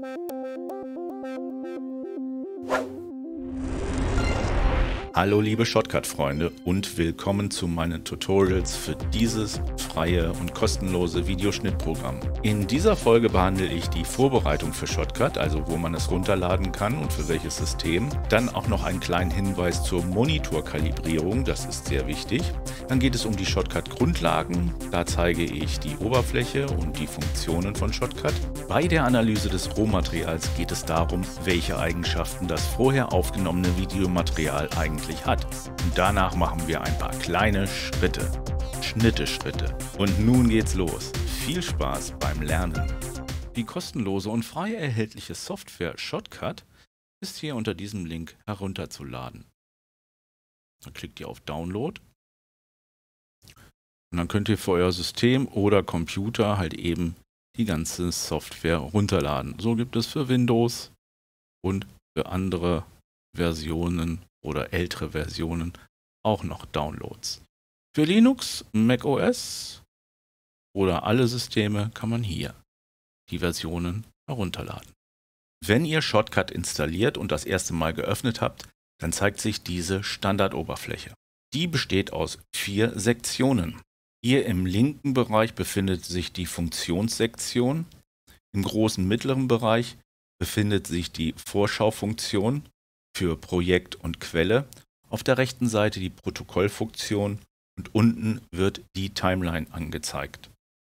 Thank you. Hallo liebe Shotcut-Freunde und willkommen zu meinen Tutorials für dieses freie und kostenlose Videoschnittprogramm. In dieser Folge behandle ich die Vorbereitung für Shotcut, also wo man es runterladen kann und für welches System. Dann auch noch einen kleinen Hinweis zur Monitorkalibrierung, das ist sehr wichtig. Dann geht es um die Shotcut-Grundlagen, da zeige ich die Oberfläche und die Funktionen von Shotcut. Bei der Analyse des Rohmaterials geht es darum, welche Eigenschaften das vorher aufgenommene Videomaterial eigentlich eigentlich hat. Und danach machen wir ein paar kleine Schritte. Schnitte-Schritte. Und nun geht's los. Viel Spaß beim Lernen. Die kostenlose und frei erhältliche Software Shotcut ist hier unter diesem Link herunterzuladen. Dann klickt ihr auf Download. Und dann könnt ihr für euer System oder Computer halt eben die ganze Software runterladen. So gibt es für Windows und für andere Versionen oder ältere Versionen auch noch Downloads. Für Linux, macOS oder alle Systeme kann man hier die Versionen herunterladen. Wenn ihr Shortcut installiert und das erste Mal geöffnet habt, dann zeigt sich diese Standardoberfläche. Die besteht aus vier Sektionen. Hier im linken Bereich befindet sich die Funktionssektion, im großen mittleren Bereich befindet sich die Vorschaufunktion für Projekt und Quelle, auf der rechten Seite die Protokollfunktion und unten wird die Timeline angezeigt.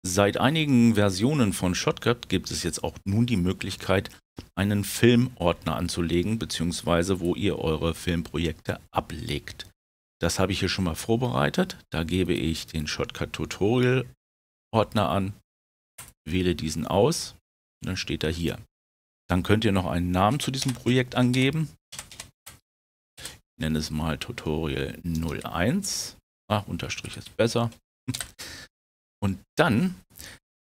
Seit einigen Versionen von Shotcut gibt es jetzt auch nun die Möglichkeit, einen Filmordner anzulegen, beziehungsweise wo ihr eure Filmprojekte ablegt. Das habe ich hier schon mal vorbereitet. Da gebe ich den Shotcut Tutorial Ordner an, wähle diesen aus und dann steht er hier. Dann könnt ihr noch einen Namen zu diesem Projekt angeben. Ich nenne es mal Tutorial 01. Ach, Unterstrich ist besser. Und dann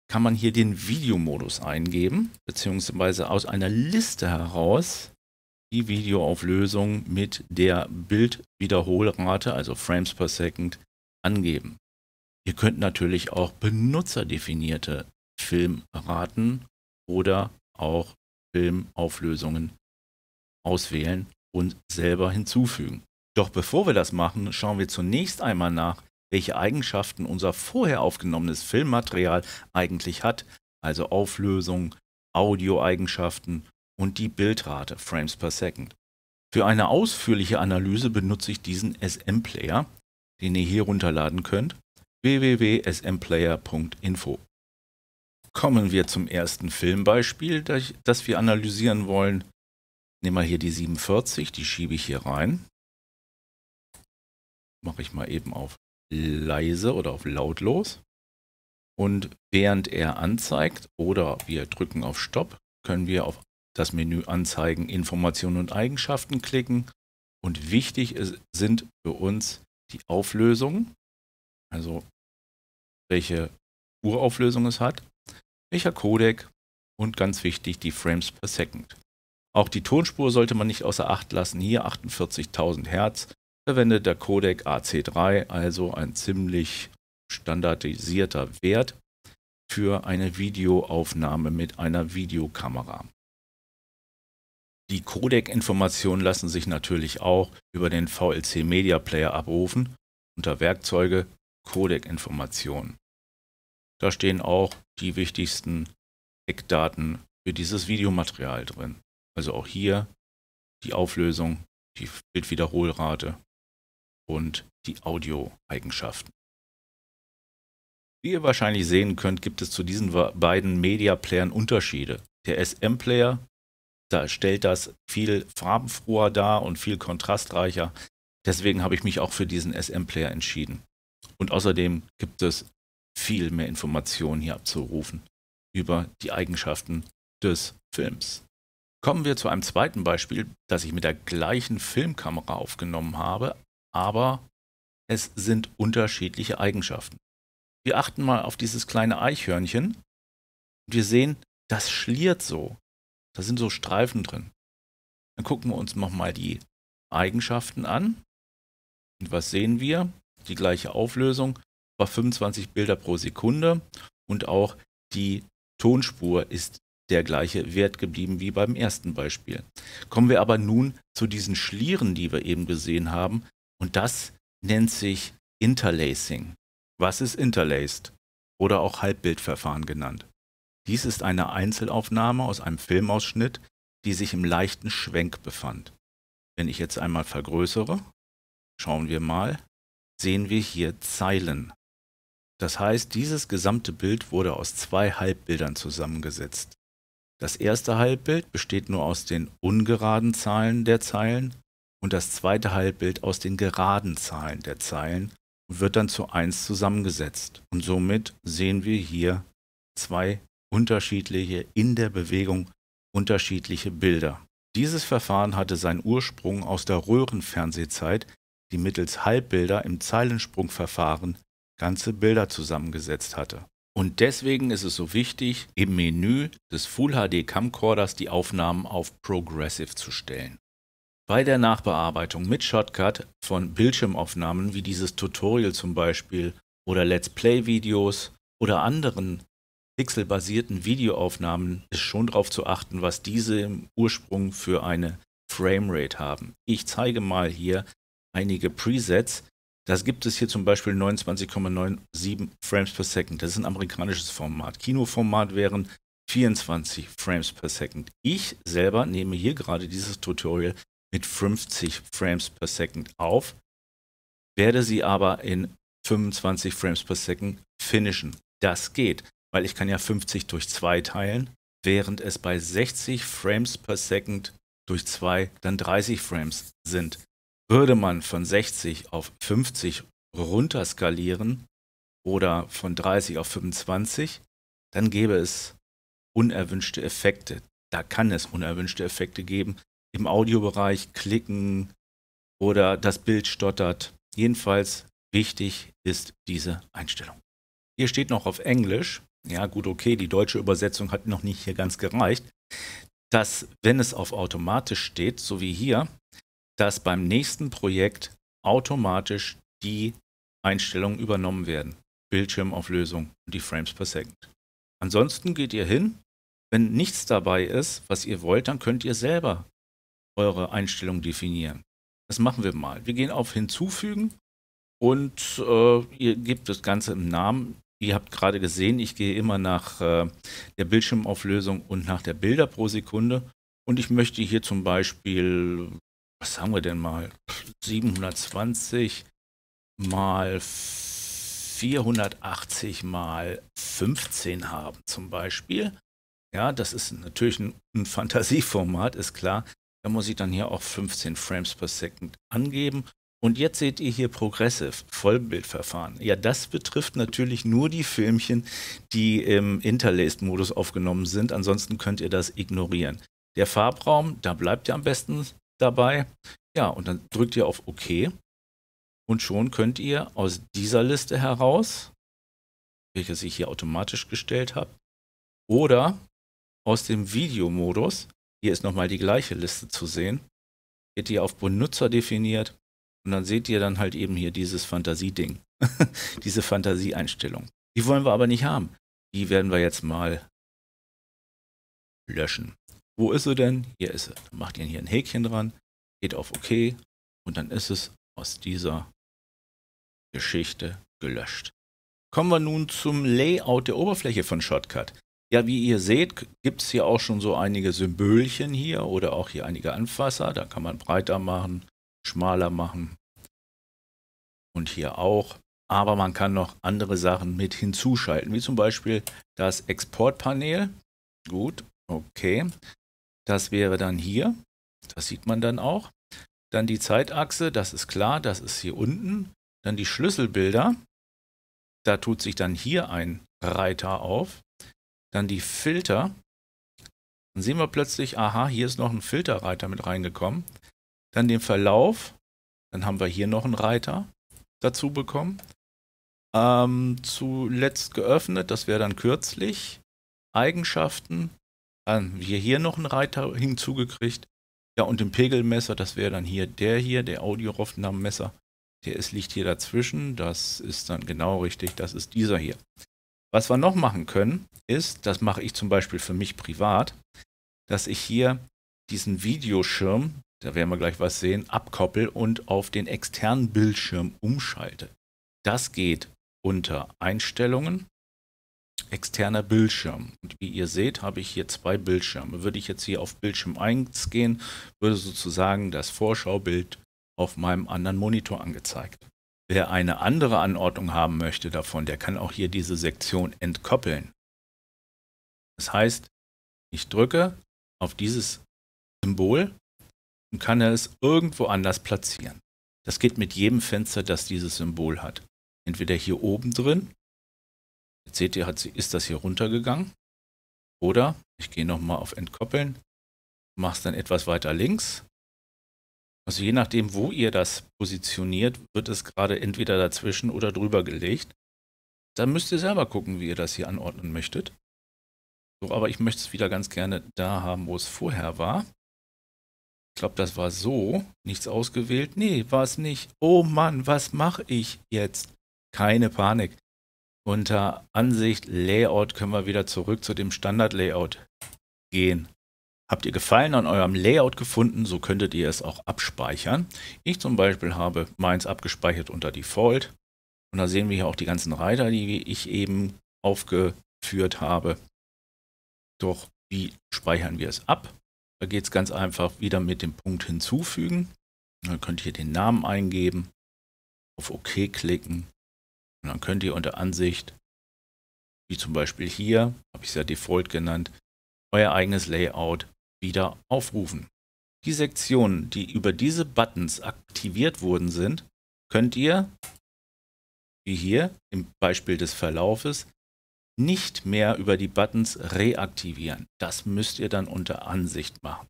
kann man hier den Videomodus eingeben, beziehungsweise aus einer Liste heraus die Videoauflösung mit der Bildwiederholrate, also Frames per Second, angeben. Ihr könnt natürlich auch benutzerdefinierte Filmraten oder auch Filmauflösungen auswählen und selber hinzufügen. Doch bevor wir das machen, schauen wir zunächst einmal nach, welche Eigenschaften unser vorher aufgenommenes Filmmaterial eigentlich hat, also Auflösung, Audioeigenschaften und die Bildrate, Frames per Second. Für eine ausführliche Analyse benutze ich diesen SM-Player, den ihr hier runterladen könnt, www.smplayer.info kommen wir zum ersten Filmbeispiel, das wir analysieren wollen. Nehmen wir hier die 47, die schiebe ich hier rein. Mache ich mal eben auf leise oder auf lautlos. Und während er anzeigt oder wir drücken auf Stopp, können wir auf das Menü Anzeigen, Informationen und Eigenschaften klicken. Und wichtig sind für uns die Auflösungen, also welche Urauflösung es hat welcher Codec und ganz wichtig die Frames per Second. Auch die Tonspur sollte man nicht außer Acht lassen, hier 48.000 Hertz, verwendet der Codec AC3, also ein ziemlich standardisierter Wert für eine Videoaufnahme mit einer Videokamera. Die Codec-Informationen lassen sich natürlich auch über den VLC Media Player abrufen unter Werkzeuge Codec-Informationen. Da stehen auch die wichtigsten Eckdaten für dieses Videomaterial drin. Also auch hier die Auflösung, die Bildwiederholrate und die Audioeigenschaften. Wie ihr wahrscheinlich sehen könnt, gibt es zu diesen beiden Media-Playern Unterschiede. Der SM-Player, da stellt das viel farbenfroher dar und viel kontrastreicher. Deswegen habe ich mich auch für diesen SM-Player entschieden. Und außerdem gibt es viel mehr Informationen hier abzurufen über die Eigenschaften des Films. Kommen wir zu einem zweiten Beispiel, das ich mit der gleichen Filmkamera aufgenommen habe, aber es sind unterschiedliche Eigenschaften. Wir achten mal auf dieses kleine Eichhörnchen und wir sehen, das schliert so. Da sind so Streifen drin. Dann gucken wir uns nochmal die Eigenschaften an. Und was sehen wir? Die gleiche Auflösung, bei 25 Bilder pro Sekunde und auch die Tonspur ist der gleiche Wert geblieben wie beim ersten Beispiel. Kommen wir aber nun zu diesen Schlieren, die wir eben gesehen haben und das nennt sich Interlacing. Was ist Interlaced oder auch Halbbildverfahren genannt? Dies ist eine Einzelaufnahme aus einem Filmausschnitt, die sich im leichten Schwenk befand. Wenn ich jetzt einmal vergrößere, schauen wir mal, sehen wir hier Zeilen. Das heißt, dieses gesamte Bild wurde aus zwei Halbbildern zusammengesetzt. Das erste Halbbild besteht nur aus den ungeraden Zahlen der Zeilen und das zweite Halbbild aus den geraden Zahlen der Zeilen und wird dann zu 1 zusammengesetzt. Und somit sehen wir hier zwei unterschiedliche, in der Bewegung unterschiedliche Bilder. Dieses Verfahren hatte seinen Ursprung aus der Röhrenfernsehzeit, die mittels Halbbilder im Zeilensprungverfahren ganze Bilder zusammengesetzt hatte. Und deswegen ist es so wichtig, im Menü des Full HD Camcorders die Aufnahmen auf Progressive zu stellen. Bei der Nachbearbeitung mit Shotcut von Bildschirmaufnahmen wie dieses Tutorial zum Beispiel oder Let's Play Videos oder anderen pixelbasierten Videoaufnahmen ist schon darauf zu achten, was diese im Ursprung für eine Framerate haben. Ich zeige mal hier einige Presets, das gibt es hier zum Beispiel 29,97 Frames per Second. Das ist ein amerikanisches Format. Kinoformat wären 24 Frames per Second. Ich selber nehme hier gerade dieses Tutorial mit 50 Frames per Second auf, werde sie aber in 25 Frames per Second finishen. Das geht, weil ich kann ja 50 durch 2 teilen, während es bei 60 Frames per Second durch 2 dann 30 Frames sind. Würde man von 60 auf 50 runterskalieren oder von 30 auf 25, dann gäbe es unerwünschte Effekte. Da kann es unerwünschte Effekte geben. Im Audiobereich klicken oder das Bild stottert. Jedenfalls wichtig ist diese Einstellung. Hier steht noch auf Englisch, ja gut, okay, die deutsche Übersetzung hat noch nicht hier ganz gereicht, dass wenn es auf automatisch steht, so wie hier, dass beim nächsten Projekt automatisch die Einstellungen übernommen werden. Bildschirmauflösung und die Frames per Second. Ansonsten geht ihr hin. Wenn nichts dabei ist, was ihr wollt, dann könnt ihr selber eure Einstellungen definieren. Das machen wir mal. Wir gehen auf Hinzufügen und äh, ihr gebt das Ganze im Namen. Ihr habt gerade gesehen, ich gehe immer nach äh, der Bildschirmauflösung und nach der Bilder pro Sekunde. Und ich möchte hier zum Beispiel was haben wir denn mal? 720 mal 480 mal 15 haben zum Beispiel. Ja, das ist natürlich ein, ein Fantasieformat, ist klar. Da muss ich dann hier auch 15 Frames per Second angeben. Und jetzt seht ihr hier Progressive, Vollbildverfahren. Ja, das betrifft natürlich nur die Filmchen, die im Interlaced-Modus aufgenommen sind. Ansonsten könnt ihr das ignorieren. Der Farbraum, da bleibt ihr am besten dabei. Ja, und dann drückt ihr auf OK und schon könnt ihr aus dieser Liste heraus, welche ich hier automatisch gestellt habe, oder aus dem Videomodus, hier ist nochmal die gleiche Liste zu sehen, geht ihr auf Benutzer definiert und dann seht ihr dann halt eben hier dieses Fantasieding, diese Fantasieeinstellung. Die wollen wir aber nicht haben. Die werden wir jetzt mal löschen. Wo ist sie denn? Hier ist sie. macht ihr hier ein Häkchen dran, geht auf OK und dann ist es aus dieser Geschichte gelöscht. Kommen wir nun zum Layout der Oberfläche von Shotcut. Ja, wie ihr seht, gibt es hier auch schon so einige Symbolchen hier oder auch hier einige Anfasser. Da kann man breiter machen, schmaler machen und hier auch. Aber man kann noch andere Sachen mit hinzuschalten, wie zum Beispiel das Exportpanel. Gut, okay. Das wäre dann hier. Das sieht man dann auch. Dann die Zeitachse, das ist klar, das ist hier unten. Dann die Schlüsselbilder. Da tut sich dann hier ein Reiter auf. Dann die Filter. Dann sehen wir plötzlich, aha, hier ist noch ein Filterreiter mit reingekommen. Dann den Verlauf. Dann haben wir hier noch einen Reiter dazu bekommen. Ähm, zuletzt geöffnet, das wäre dann kürzlich. Eigenschaften, haben wir hier noch einen Reiter hinzugekriegt. Ja, und im Pegelmesser, das wäre dann hier der hier, der Audio-Roffendamm-Messer. Der ist, liegt hier dazwischen. Das ist dann genau richtig. Das ist dieser hier. Was wir noch machen können, ist, das mache ich zum Beispiel für mich privat, dass ich hier diesen Videoschirm, da werden wir gleich was sehen, abkoppel und auf den externen Bildschirm umschalte. Das geht unter Einstellungen, externer Bildschirm. Und wie ihr seht, habe ich hier zwei Bildschirme. Würde ich jetzt hier auf Bildschirm 1 gehen, würde sozusagen das Vorschaubild auf meinem anderen Monitor angezeigt. Wer eine andere Anordnung haben möchte davon, der kann auch hier diese Sektion entkoppeln. Das heißt, ich drücke auf dieses Symbol und kann es irgendwo anders platzieren. Das geht mit jedem Fenster, das dieses Symbol hat. Entweder hier oben drin Jetzt seht ihr, hat, ist das hier runtergegangen. Oder ich gehe nochmal auf Entkoppeln, mache es dann etwas weiter links. Also je nachdem, wo ihr das positioniert, wird es gerade entweder dazwischen oder drüber gelegt. Dann müsst ihr selber gucken, wie ihr das hier anordnen möchtet. So, aber ich möchte es wieder ganz gerne da haben, wo es vorher war. Ich glaube, das war so. Nichts ausgewählt. Nee, war es nicht. Oh Mann, was mache ich jetzt? Keine Panik. Unter Ansicht Layout können wir wieder zurück zu dem Standard-Layout gehen. Habt ihr Gefallen an eurem Layout gefunden, so könntet ihr es auch abspeichern. Ich zum Beispiel habe meins abgespeichert unter Default. Und da sehen wir hier auch die ganzen Reiter, die ich eben aufgeführt habe. Doch wie speichern wir es ab? Da geht es ganz einfach wieder mit dem Punkt hinzufügen. Dann könnt ihr den Namen eingeben, auf OK klicken und dann könnt ihr unter Ansicht, wie zum Beispiel hier, habe ich es ja Default genannt, euer eigenes Layout wieder aufrufen. Die Sektionen, die über diese Buttons aktiviert wurden sind, könnt ihr, wie hier im Beispiel des Verlaufes, nicht mehr über die Buttons reaktivieren. Das müsst ihr dann unter Ansicht machen.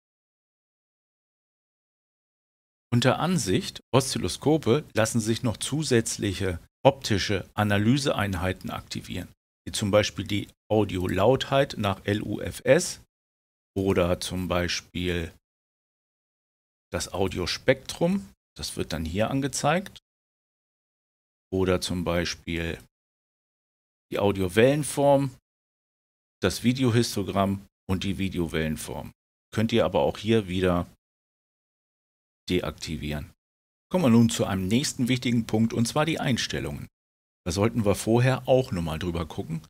Unter Ansicht Oszilloskope lassen sich noch zusätzliche optische Analyseeinheiten aktivieren, wie zum Beispiel die Audiolautheit nach LUFS oder zum Beispiel das Audiospektrum, das wird dann hier angezeigt, oder zum Beispiel die Audiowellenform, das Videohistogramm und die Videowellenform. Könnt ihr aber auch hier wieder deaktivieren. Kommen wir nun zu einem nächsten wichtigen Punkt und zwar die Einstellungen. Da sollten wir vorher auch nochmal drüber gucken.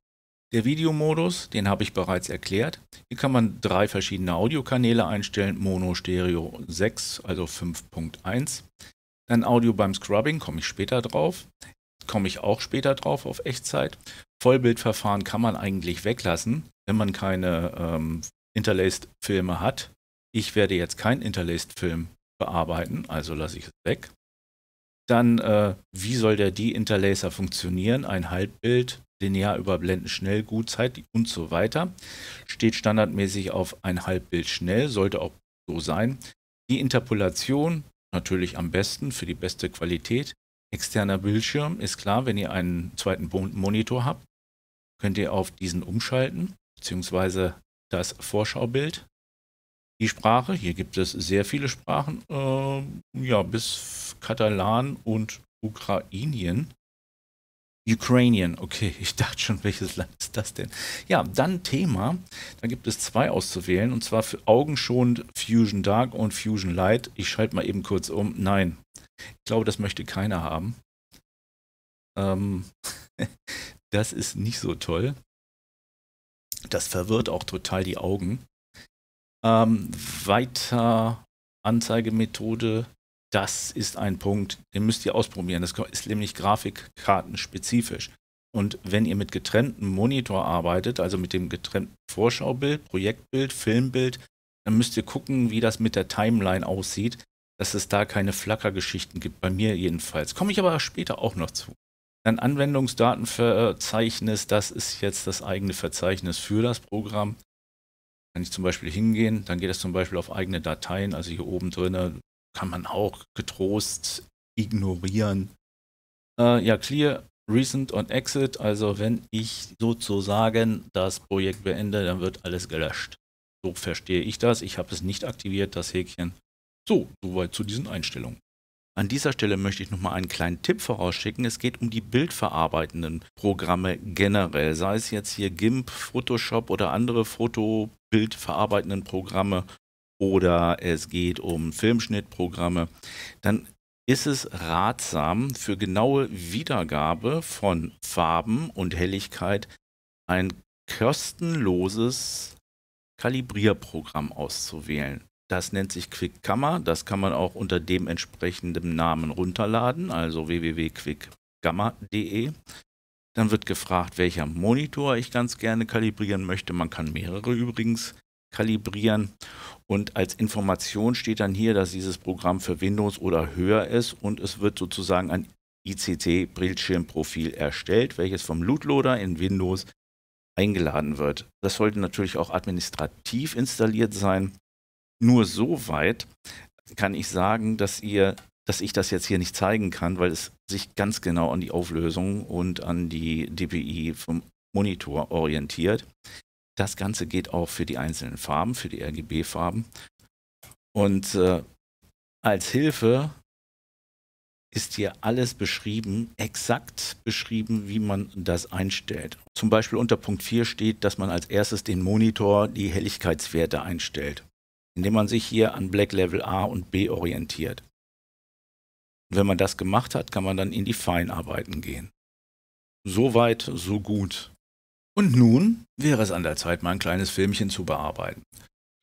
Der Videomodus, den habe ich bereits erklärt. Hier kann man drei verschiedene Audiokanäle einstellen, Mono, Stereo 6, also 5.1. Dann Audio beim Scrubbing, komme ich später drauf. Komme ich auch später drauf auf Echtzeit. Vollbildverfahren kann man eigentlich weglassen, wenn man keine ähm, Interlaced-Filme hat. Ich werde jetzt keinen Interlaced-Film bearbeiten, also lasse ich es weg. Dann, äh, wie soll der De-Interlacer funktionieren? Ein Halbbild, linear überblenden, schnell, gut, Zeit und so weiter. Steht standardmäßig auf ein Halbbild schnell, sollte auch so sein. Die Interpolation natürlich am besten für die beste Qualität. Externer Bildschirm ist klar, wenn ihr einen zweiten Monitor habt, könnt ihr auf diesen umschalten, beziehungsweise das Vorschaubild die Sprache. Hier gibt es sehr viele Sprachen, äh, ja, bis Katalan und Ukrainien. Ukrainian, okay, ich dachte schon, welches Land ist das denn? Ja, dann Thema. Da gibt es zwei auszuwählen und zwar für augenschonend Fusion Dark und Fusion Light. Ich schalte mal eben kurz um. Nein, ich glaube, das möchte keiner haben. Ähm, das ist nicht so toll. Das verwirrt auch total die Augen. Ähm, weiter Anzeigemethode, das ist ein Punkt, den müsst ihr ausprobieren. Das ist nämlich grafikkartenspezifisch. Und wenn ihr mit getrenntem Monitor arbeitet, also mit dem getrennten Vorschaubild, Projektbild, Filmbild, dann müsst ihr gucken, wie das mit der Timeline aussieht, dass es da keine Flackergeschichten gibt, bei mir jedenfalls. Komme ich aber später auch noch zu. Dann Anwendungsdatenverzeichnis, das ist jetzt das eigene Verzeichnis für das Programm. Wenn ich zum Beispiel hingehen, dann geht das zum Beispiel auf eigene Dateien. Also hier oben drin kann man auch getrost ignorieren. Äh, ja, clear, recent und exit. Also wenn ich sozusagen das Projekt beende, dann wird alles gelöscht. So verstehe ich das. Ich habe es nicht aktiviert, das Häkchen. So, soweit zu diesen Einstellungen. An dieser Stelle möchte ich nochmal einen kleinen Tipp vorausschicken. Es geht um die bildverarbeitenden Programme generell, sei es jetzt hier GIMP, Photoshop oder andere Foto-Bildverarbeitenden Programme oder es geht um Filmschnittprogramme. Dann ist es ratsam, für genaue Wiedergabe von Farben und Helligkeit ein kostenloses Kalibrierprogramm auszuwählen. Das nennt sich QuickGamma. Das kann man auch unter dem entsprechenden Namen runterladen, also www.quickgamma.de. Dann wird gefragt, welcher Monitor ich ganz gerne kalibrieren möchte. Man kann mehrere übrigens kalibrieren. Und als Information steht dann hier, dass dieses Programm für Windows oder höher ist und es wird sozusagen ein ICT-Bildschirmprofil erstellt, welches vom Lootloader in Windows eingeladen wird. Das sollte natürlich auch administrativ installiert sein nur so weit kann ich sagen, dass ihr, dass ich das jetzt hier nicht zeigen kann, weil es sich ganz genau an die Auflösung und an die DPI vom Monitor orientiert. Das Ganze geht auch für die einzelnen Farben, für die RGB-Farben. Und äh, als Hilfe ist hier alles beschrieben, exakt beschrieben, wie man das einstellt. Zum Beispiel unter Punkt 4 steht, dass man als erstes den Monitor die Helligkeitswerte einstellt indem man sich hier an Black Level A und B orientiert. Und wenn man das gemacht hat, kann man dann in die Feinarbeiten gehen. Soweit, so gut. Und nun wäre es an der Zeit, mein kleines Filmchen zu bearbeiten.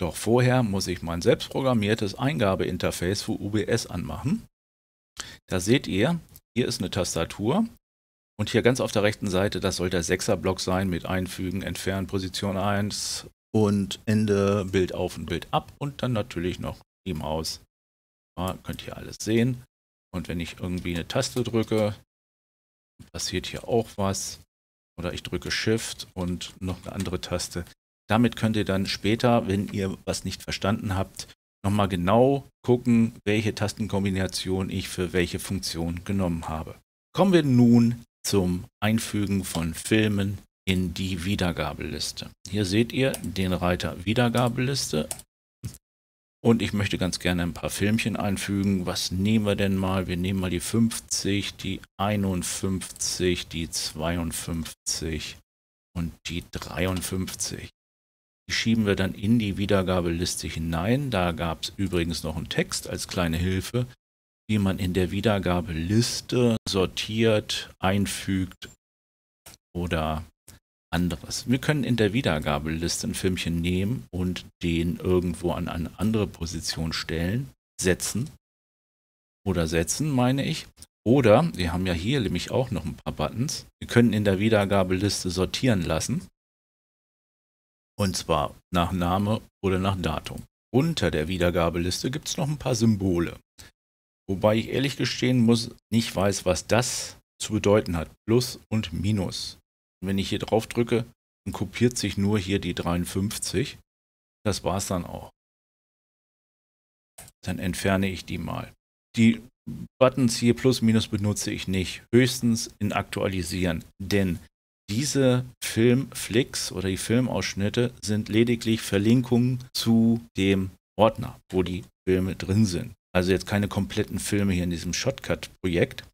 Doch vorher muss ich mein selbst programmiertes Eingabeinterface für UBS anmachen. Da seht ihr, hier ist eine Tastatur und hier ganz auf der rechten Seite, das soll der 6er-Block sein mit Einfügen, Entfernen, Position 1, und Ende, Bild auf und Bild ab und dann natürlich noch die Maus. Ja, könnt ihr alles sehen. Und wenn ich irgendwie eine Taste drücke, passiert hier auch was. Oder ich drücke Shift und noch eine andere Taste. Damit könnt ihr dann später, wenn ihr was nicht verstanden habt, nochmal genau gucken, welche Tastenkombination ich für welche Funktion genommen habe. Kommen wir nun zum Einfügen von Filmen in die Wiedergabeliste. Hier seht ihr den Reiter Wiedergabeliste. Und ich möchte ganz gerne ein paar Filmchen einfügen. Was nehmen wir denn mal? Wir nehmen mal die 50, die 51, die 52 und die 53. Die schieben wir dann in die Wiedergabeliste hinein. Da gab es übrigens noch einen Text als kleine Hilfe, wie man in der Wiedergabeliste sortiert, einfügt oder anderes. Wir können in der Wiedergabeliste ein Filmchen nehmen und den irgendwo an eine andere Position stellen, setzen oder setzen, meine ich. Oder wir haben ja hier nämlich auch noch ein paar Buttons. Wir können in der Wiedergabeliste sortieren lassen. Und zwar nach Name oder nach Datum. Unter der Wiedergabeliste gibt es noch ein paar Symbole. Wobei ich ehrlich gestehen muss, nicht weiß, was das zu bedeuten hat. Plus und Minus wenn ich hier drauf drücke, dann kopiert sich nur hier die 53. Das war es dann auch. Dann entferne ich die mal. Die Buttons hier plus minus benutze ich nicht. Höchstens in aktualisieren. Denn diese Filmflicks oder die Filmausschnitte sind lediglich Verlinkungen zu dem Ordner, wo die Filme drin sind. Also jetzt keine kompletten Filme hier in diesem Shotcut-Projekt.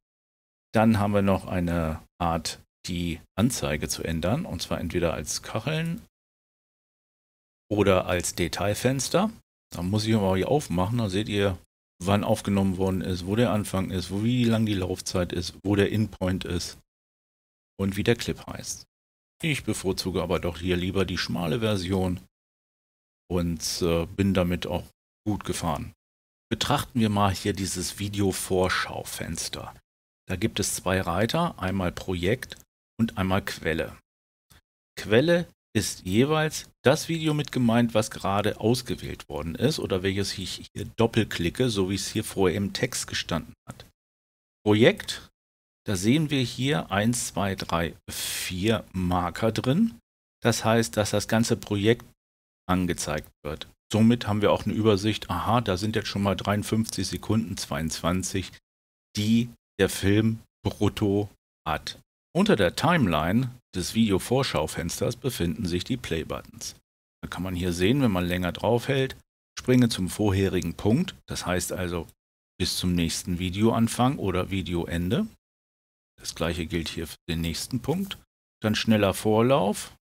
Dann haben wir noch eine Art die Anzeige zu ändern, und zwar entweder als Kacheln oder als Detailfenster. Da muss ich aber hier aufmachen, da seht ihr, wann aufgenommen worden ist, wo der Anfang ist, wie lang die Laufzeit ist, wo der Endpoint ist und wie der Clip heißt. Ich bevorzuge aber doch hier lieber die schmale Version und äh, bin damit auch gut gefahren. Betrachten wir mal hier dieses Video-Vorschaufenster. Da gibt es zwei Reiter, einmal Projekt und einmal Quelle. Quelle ist jeweils das Video mit gemeint, was gerade ausgewählt worden ist oder welches ich hier doppelklicke, so wie es hier vorher im Text gestanden hat. Projekt, da sehen wir hier 1, 2, 3, 4 Marker drin. Das heißt, dass das ganze Projekt angezeigt wird. Somit haben wir auch eine Übersicht, aha, da sind jetzt schon mal 53 Sekunden 22, die der Film brutto hat. Unter der Timeline des Video-Vorschaufensters befinden sich die Play-Buttons. Da kann man hier sehen, wenn man länger draufhält, springe zum vorherigen Punkt, das heißt also bis zum nächsten Videoanfang oder Videoende. Das gleiche gilt hier für den nächsten Punkt. Dann schneller Vorlauf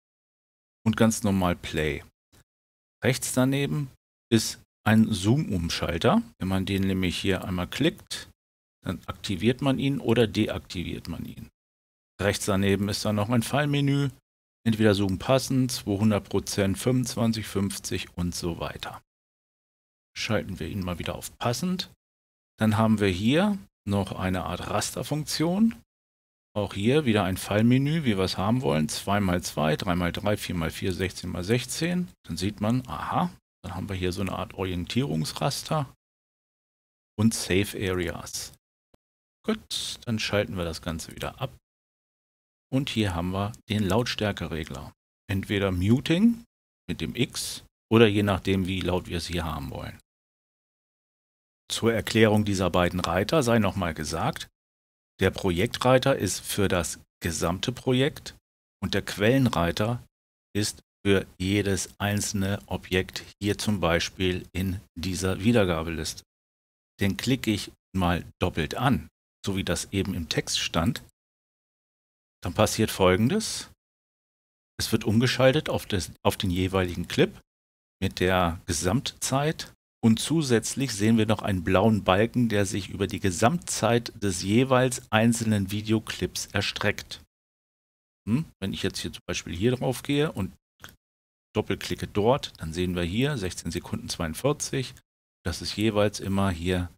und ganz normal Play. Rechts daneben ist ein Zoom-Umschalter. Wenn man den nämlich hier einmal klickt, dann aktiviert man ihn oder deaktiviert man ihn. Rechts daneben ist dann noch ein Fallmenü. Entweder zoomen passend, 200%, 25, 50 und so weiter. Schalten wir ihn mal wieder auf passend. Dann haben wir hier noch eine Art Rasterfunktion. Auch hier wieder ein Fallmenü, wie wir es haben wollen. 2x2, 3x3, 4x4, 16x16. Dann sieht man, aha, dann haben wir hier so eine Art Orientierungsraster und Save Areas. Gut, dann schalten wir das Ganze wieder ab. Und hier haben wir den Lautstärkeregler. Entweder Muting mit dem X oder je nachdem, wie laut wir es hier haben wollen. Zur Erklärung dieser beiden Reiter sei nochmal gesagt, der Projektreiter ist für das gesamte Projekt und der Quellenreiter ist für jedes einzelne Objekt, hier zum Beispiel in dieser Wiedergabeliste. Den klicke ich mal doppelt an, so wie das eben im Text stand, dann passiert folgendes. Es wird umgeschaltet auf, des, auf den jeweiligen Clip mit der Gesamtzeit und zusätzlich sehen wir noch einen blauen Balken, der sich über die Gesamtzeit des jeweils einzelnen Videoclips erstreckt. Hm? Wenn ich jetzt hier zum Beispiel hier drauf gehe und doppelklicke dort, dann sehen wir hier 16 Sekunden 42. Das ist jeweils immer hier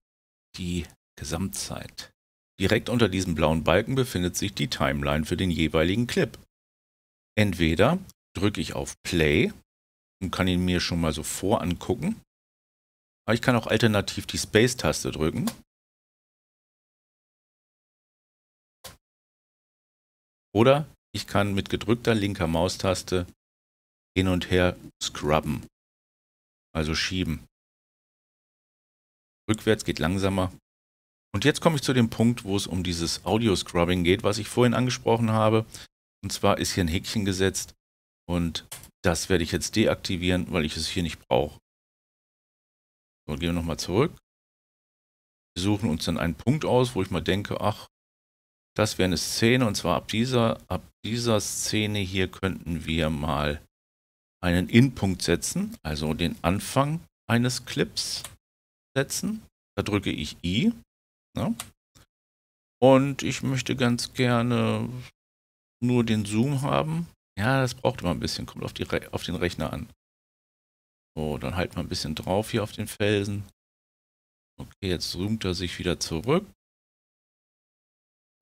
die Gesamtzeit. Direkt unter diesem blauen Balken befindet sich die Timeline für den jeweiligen Clip. Entweder drücke ich auf Play und kann ihn mir schon mal so vorangucken. Aber ich kann auch alternativ die Space-Taste drücken. Oder ich kann mit gedrückter linker Maustaste hin und her scrubben, also schieben. Rückwärts geht langsamer, und jetzt komme ich zu dem Punkt, wo es um dieses Audio-Scrubbing geht, was ich vorhin angesprochen habe. Und zwar ist hier ein Häkchen gesetzt und das werde ich jetzt deaktivieren, weil ich es hier nicht brauche. So, gehen wir nochmal zurück. Wir suchen uns dann einen Punkt aus, wo ich mal denke, ach, das wäre eine Szene und zwar ab dieser, ab dieser Szene hier könnten wir mal einen In-Punkt setzen, also den Anfang eines Clips setzen. Da drücke ich I Ne? Und ich möchte ganz gerne nur den Zoom haben. Ja, das braucht immer ein bisschen, kommt auf, die Re auf den Rechner an. So, dann halt mal ein bisschen drauf hier auf den Felsen. Okay, jetzt zoomt er sich wieder zurück.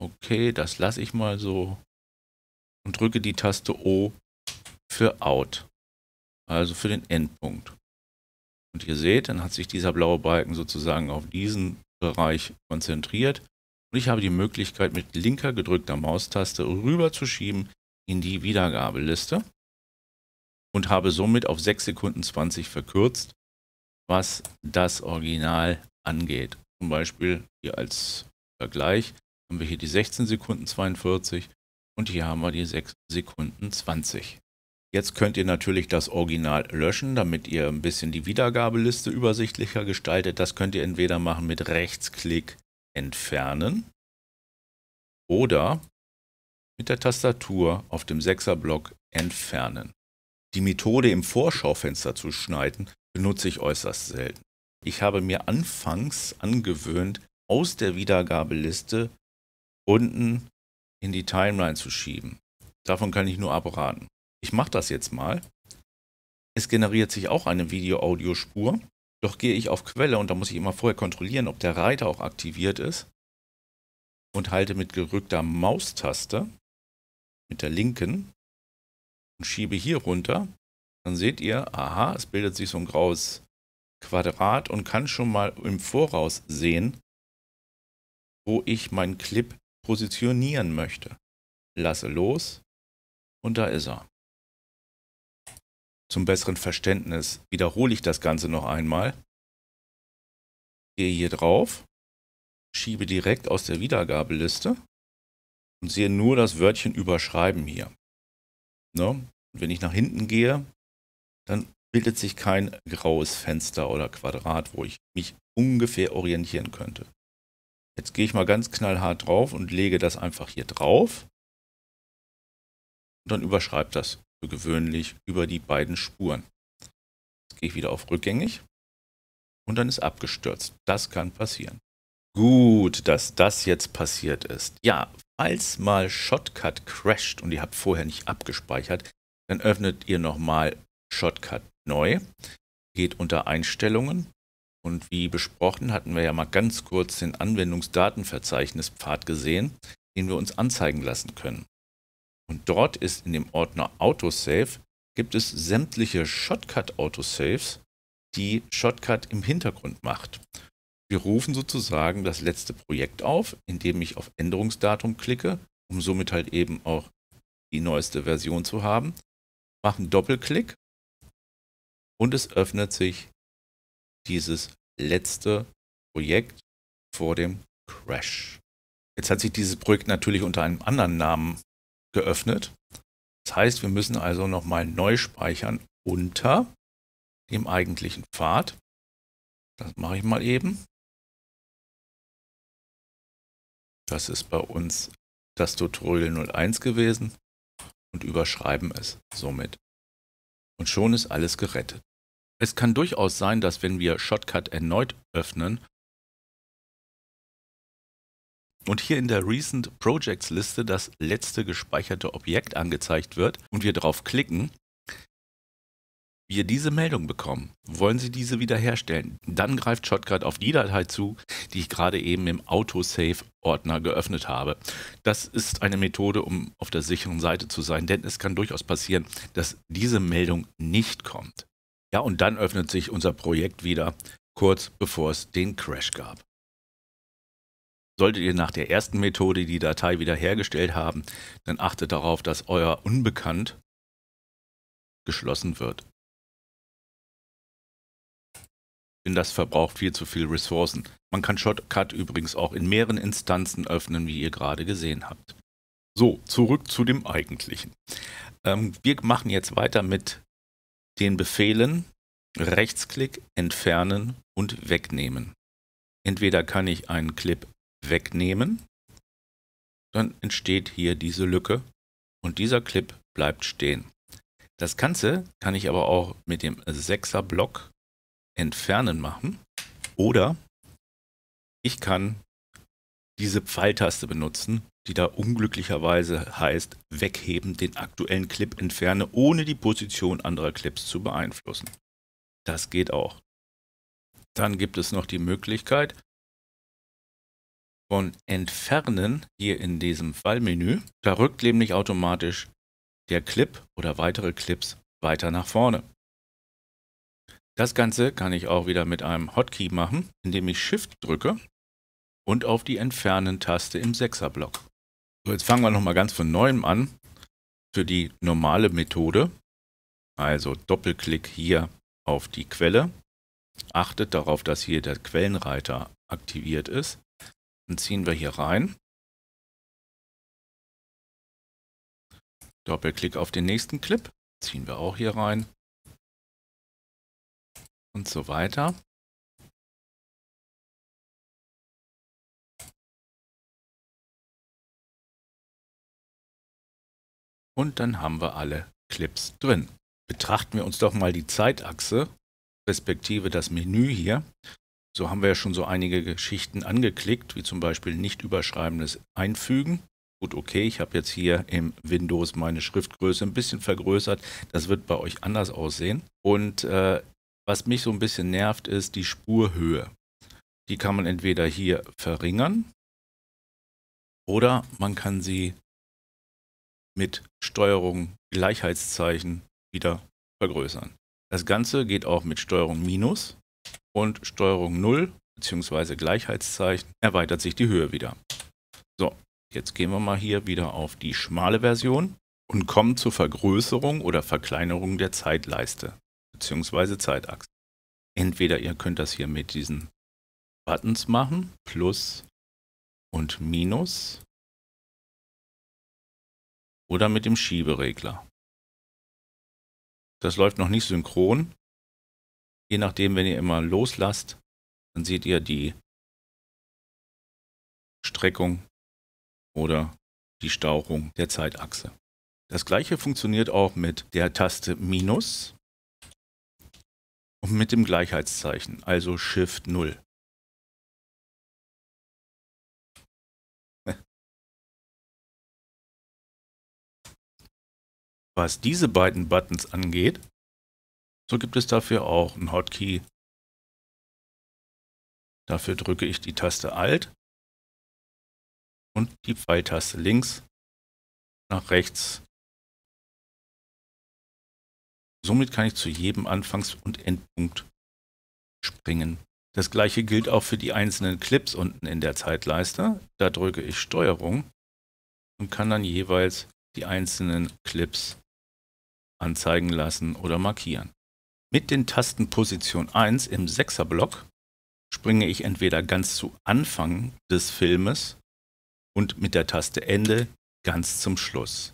Okay, das lasse ich mal so und drücke die Taste O für Out, also für den Endpunkt. Und ihr seht, dann hat sich dieser blaue Balken sozusagen auf diesen Bereich konzentriert und ich habe die Möglichkeit mit linker gedrückter Maustaste rüberzuschieben in die Wiedergabeliste und habe somit auf 6 Sekunden 20 verkürzt, was das Original angeht. Zum Beispiel hier als Vergleich haben wir hier die 16 Sekunden 42 und hier haben wir die 6 Sekunden 20. Jetzt könnt ihr natürlich das Original löschen, damit ihr ein bisschen die Wiedergabeliste übersichtlicher gestaltet. Das könnt ihr entweder machen mit Rechtsklick entfernen oder mit der Tastatur auf dem 6er Block entfernen. Die Methode im Vorschaufenster zu schneiden benutze ich äußerst selten. Ich habe mir anfangs angewöhnt, aus der Wiedergabeliste unten in die Timeline zu schieben. Davon kann ich nur abraten ich mache das jetzt mal. Es generiert sich auch eine video audio spur Doch gehe ich auf Quelle und da muss ich immer vorher kontrollieren, ob der Reiter auch aktiviert ist. Und halte mit gerückter Maustaste, mit der linken, und schiebe hier runter. Dann seht ihr, aha, es bildet sich so ein graues Quadrat und kann schon mal im Voraus sehen, wo ich meinen Clip positionieren möchte. Lasse los und da ist er zum besseren Verständnis wiederhole ich das Ganze noch einmal. Gehe hier drauf, schiebe direkt aus der Wiedergabeliste und sehe nur das Wörtchen überschreiben hier. Ne? wenn ich nach hinten gehe, dann bildet sich kein graues Fenster oder Quadrat, wo ich mich ungefähr orientieren könnte. Jetzt gehe ich mal ganz knallhart drauf und lege das einfach hier drauf. Und dann überschreibt das für gewöhnlich über die beiden Spuren. Jetzt gehe ich wieder auf rückgängig und dann ist abgestürzt. Das kann passieren. Gut, dass das jetzt passiert ist. Ja, falls mal Shotcut crasht und ihr habt vorher nicht abgespeichert, dann öffnet ihr nochmal Shotcut neu, geht unter Einstellungen und wie besprochen hatten wir ja mal ganz kurz den Anwendungsdatenverzeichnispfad gesehen, den wir uns anzeigen lassen können. Und dort ist in dem Ordner Autosave, gibt es sämtliche Shotcut-Autosaves, die Shotcut im Hintergrund macht. Wir rufen sozusagen das letzte Projekt auf, indem ich auf Änderungsdatum klicke, um somit halt eben auch die neueste Version zu haben, machen Doppelklick und es öffnet sich dieses letzte Projekt vor dem Crash. Jetzt hat sich dieses Projekt natürlich unter einem anderen Namen geöffnet. Das heißt, wir müssen also nochmal neu speichern unter dem eigentlichen Pfad. Das mache ich mal eben. Das ist bei uns das Tutorial 01 gewesen und überschreiben es somit. Und schon ist alles gerettet. Es kann durchaus sein, dass wenn wir Shotcut erneut öffnen, und hier in der Recent Projects Liste das letzte gespeicherte Objekt angezeigt wird und wir darauf klicken, wir diese Meldung bekommen. Wollen Sie diese wiederherstellen? Dann greift Shotcut auf die Datei zu, die ich gerade eben im Autosave-Ordner geöffnet habe. Das ist eine Methode, um auf der sicheren Seite zu sein, denn es kann durchaus passieren, dass diese Meldung nicht kommt. Ja, und dann öffnet sich unser Projekt wieder, kurz bevor es den Crash gab. Solltet ihr nach der ersten Methode die Datei wiederhergestellt haben, dann achtet darauf, dass euer Unbekannt geschlossen wird. Denn das verbraucht viel zu viel Ressourcen. Man kann Shotcut übrigens auch in mehreren Instanzen öffnen, wie ihr gerade gesehen habt. So, zurück zu dem Eigentlichen. Ähm, wir machen jetzt weiter mit den Befehlen Rechtsklick, Entfernen und Wegnehmen. Entweder kann ich einen Clip wegnehmen, dann entsteht hier diese Lücke und dieser Clip bleibt stehen. Das Ganze kann ich aber auch mit dem 6er Block entfernen machen oder ich kann diese Pfeiltaste benutzen, die da unglücklicherweise heißt wegheben, den aktuellen Clip entferne, ohne die Position anderer Clips zu beeinflussen. Das geht auch. Dann gibt es noch die Möglichkeit, von Entfernen hier in diesem Fallmenü. Da rückt nämlich automatisch der Clip oder weitere Clips weiter nach vorne. Das Ganze kann ich auch wieder mit einem Hotkey machen, indem ich Shift drücke und auf die Entfernen-Taste im 6er-Block. So, jetzt fangen wir nochmal ganz von neuem an für die normale Methode. Also Doppelklick hier auf die Quelle. Achtet darauf, dass hier der Quellenreiter aktiviert ist. Dann ziehen wir hier rein. Doppelklick auf den nächsten Clip, ziehen wir auch hier rein. Und so weiter. Und dann haben wir alle Clips drin. Betrachten wir uns doch mal die Zeitachse, respektive das Menü hier. So haben wir ja schon so einige Geschichten angeklickt, wie zum Beispiel nicht überschreibendes Einfügen. Gut, okay, ich habe jetzt hier im Windows meine Schriftgröße ein bisschen vergrößert. Das wird bei euch anders aussehen. Und äh, was mich so ein bisschen nervt, ist die Spurhöhe. Die kann man entweder hier verringern oder man kann sie mit Steuerung Gleichheitszeichen wieder vergrößern. Das Ganze geht auch mit Steuerung Minus und Steuerung 0 bzw. Gleichheitszeichen erweitert sich die Höhe wieder. So, jetzt gehen wir mal hier wieder auf die schmale Version und kommen zur Vergrößerung oder Verkleinerung der Zeitleiste bzw. Zeitachse. Entweder ihr könnt das hier mit diesen Buttons machen, Plus und Minus oder mit dem Schieberegler. Das läuft noch nicht synchron, Je nachdem, wenn ihr immer loslasst, dann seht ihr die Streckung oder die Stauchung der Zeitachse. Das gleiche funktioniert auch mit der Taste Minus und mit dem Gleichheitszeichen, also Shift 0. Was diese beiden Buttons angeht, so gibt es dafür auch einen Hotkey. Dafür drücke ich die Taste Alt und die Pfeiltaste links nach rechts. Somit kann ich zu jedem Anfangs- und Endpunkt springen. Das gleiche gilt auch für die einzelnen Clips unten in der Zeitleiste. Da drücke ich Steuerung und kann dann jeweils die einzelnen Clips anzeigen lassen oder markieren. Mit den Tasten Position 1 im 6er Block springe ich entweder ganz zu Anfang des Filmes und mit der Taste Ende ganz zum Schluss.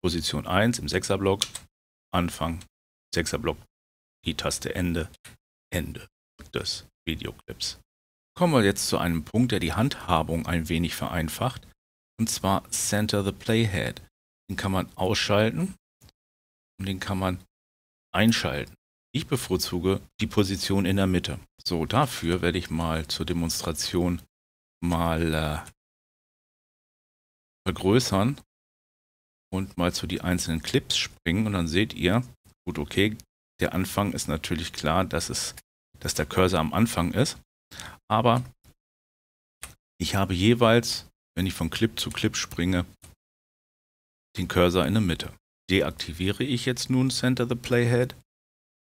Position 1 im 6er Block, Anfang, 6er Block, die Taste Ende, Ende des Videoclips. Kommen wir jetzt zu einem Punkt, der die Handhabung ein wenig vereinfacht, und zwar Center the Playhead. Den kann man ausschalten und den kann man einschalten. Ich bevorzuge die Position in der Mitte. So, dafür werde ich mal zur Demonstration mal äh, vergrößern und mal zu die einzelnen Clips springen und dann seht ihr, gut, okay, der Anfang ist natürlich klar, dass, es, dass der Cursor am Anfang ist, aber ich habe jeweils, wenn ich von Clip zu Clip springe, den Cursor in der Mitte. Deaktiviere ich jetzt nun Center the Playhead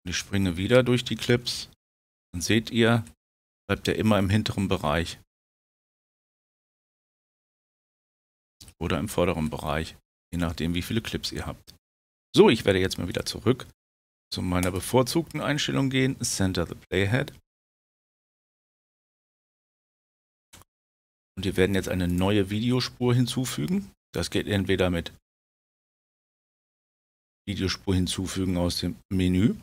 ich springe wieder durch die Clips. Dann seht ihr, bleibt er immer im hinteren Bereich. Oder im vorderen Bereich, je nachdem, wie viele Clips ihr habt. So, ich werde jetzt mal wieder zurück zu meiner bevorzugten Einstellung gehen, Center the Playhead. Und wir werden jetzt eine neue Videospur hinzufügen. Das geht entweder mit Videospur hinzufügen aus dem Menü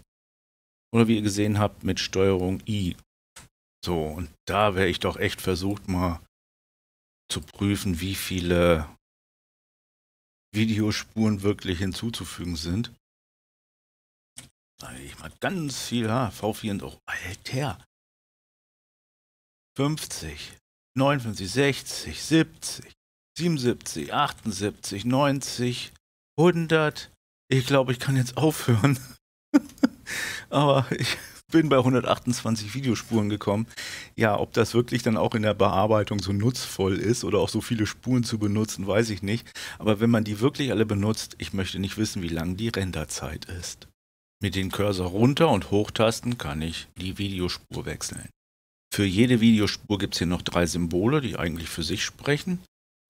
oder wie ihr gesehen habt, mit Steuerung I. So, und da wäre ich doch echt versucht, mal zu prüfen, wie viele Videospuren wirklich hinzuzufügen sind. Da ich mal ganz viel, ha, V4 und oh, alter. 50, 59, 60, 70, 77, 78, 90, 100. Ich glaube, ich kann jetzt aufhören. aber ich bin bei 128 Videospuren gekommen. Ja, ob das wirklich dann auch in der Bearbeitung so nutzvoll ist oder auch so viele Spuren zu benutzen, weiß ich nicht. Aber wenn man die wirklich alle benutzt, ich möchte nicht wissen, wie lang die Renderzeit ist. Mit den Cursor runter und hochtasten kann ich die Videospur wechseln. Für jede Videospur gibt es hier noch drei Symbole, die eigentlich für sich sprechen.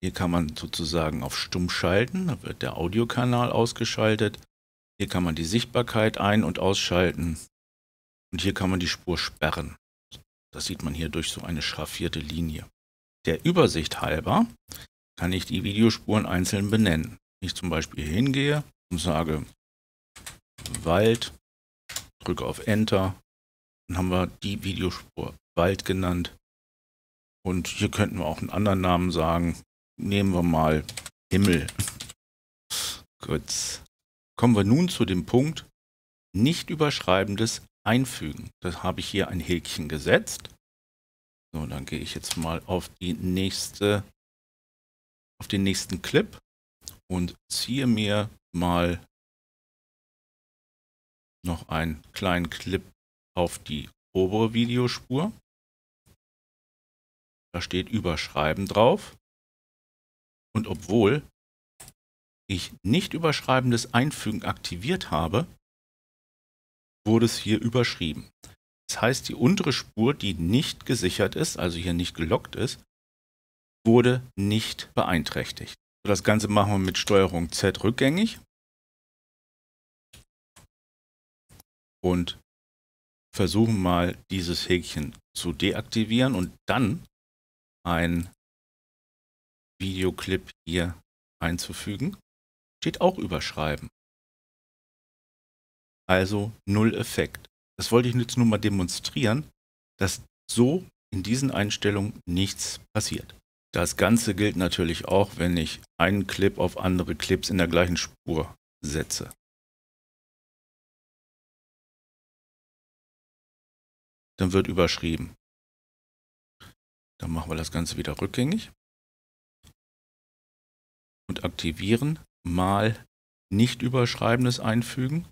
Hier kann man sozusagen auf stumm schalten, da wird der Audiokanal ausgeschaltet. Hier kann man die Sichtbarkeit ein- und ausschalten. Und hier kann man die Spur sperren. Das sieht man hier durch so eine schraffierte Linie. Der Übersicht halber kann ich die Videospuren einzeln benennen. ich zum Beispiel hingehe und sage Wald, drücke auf Enter, dann haben wir die Videospur Wald genannt. Und hier könnten wir auch einen anderen Namen sagen. Nehmen wir mal Himmel. Kurz kommen wir nun zu dem Punkt nicht überschreibendes Einfügen. Das habe ich hier ein Häkchen gesetzt. So, dann gehe ich jetzt mal auf die nächste, auf den nächsten Clip und ziehe mir mal noch einen kleinen Clip auf die obere Videospur. Da steht Überschreiben drauf. Und obwohl ich nicht überschreibendes Einfügen aktiviert habe, wurde es hier überschrieben. Das heißt, die untere Spur, die nicht gesichert ist, also hier nicht gelockt ist, wurde nicht beeinträchtigt. Das Ganze machen wir mit Steuerung Z rückgängig und versuchen mal dieses Häkchen zu deaktivieren und dann ein Videoclip hier einzufügen steht auch überschreiben. Also null Effekt. Das wollte ich jetzt nur mal demonstrieren, dass so in diesen Einstellungen nichts passiert. Das Ganze gilt natürlich auch, wenn ich einen Clip auf andere Clips in der gleichen Spur setze. Dann wird überschrieben. Dann machen wir das Ganze wieder rückgängig und aktivieren mal nicht überschreibendes einfügen.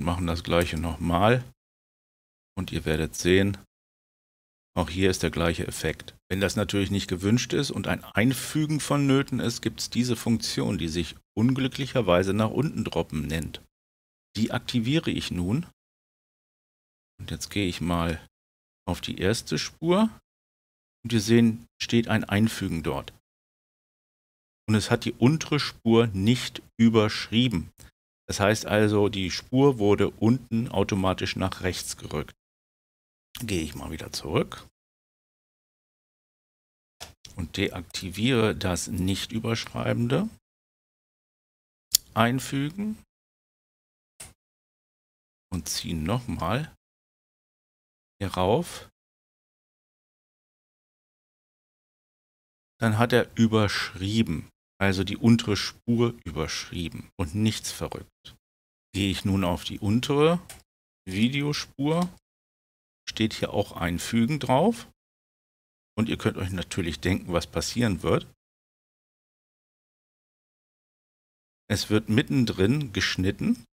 Machen das gleiche nochmal. Und ihr werdet sehen, auch hier ist der gleiche Effekt. Wenn das natürlich nicht gewünscht ist und ein Einfügen vonnöten ist, gibt es diese Funktion, die sich unglücklicherweise nach unten droppen nennt. Die aktiviere ich nun. Und jetzt gehe ich mal auf die erste Spur. Und wir sehen, steht ein Einfügen dort und es hat die untere Spur nicht überschrieben. Das heißt also, die Spur wurde unten automatisch nach rechts gerückt. Gehe ich mal wieder zurück und deaktiviere das nicht überschreibende. Einfügen und ziehen nochmal hier rauf. Dann hat er überschrieben also die untere Spur überschrieben und nichts verrückt. Gehe ich nun auf die untere Videospur, steht hier auch einfügen drauf. Und ihr könnt euch natürlich denken, was passieren wird. Es wird mittendrin geschnitten.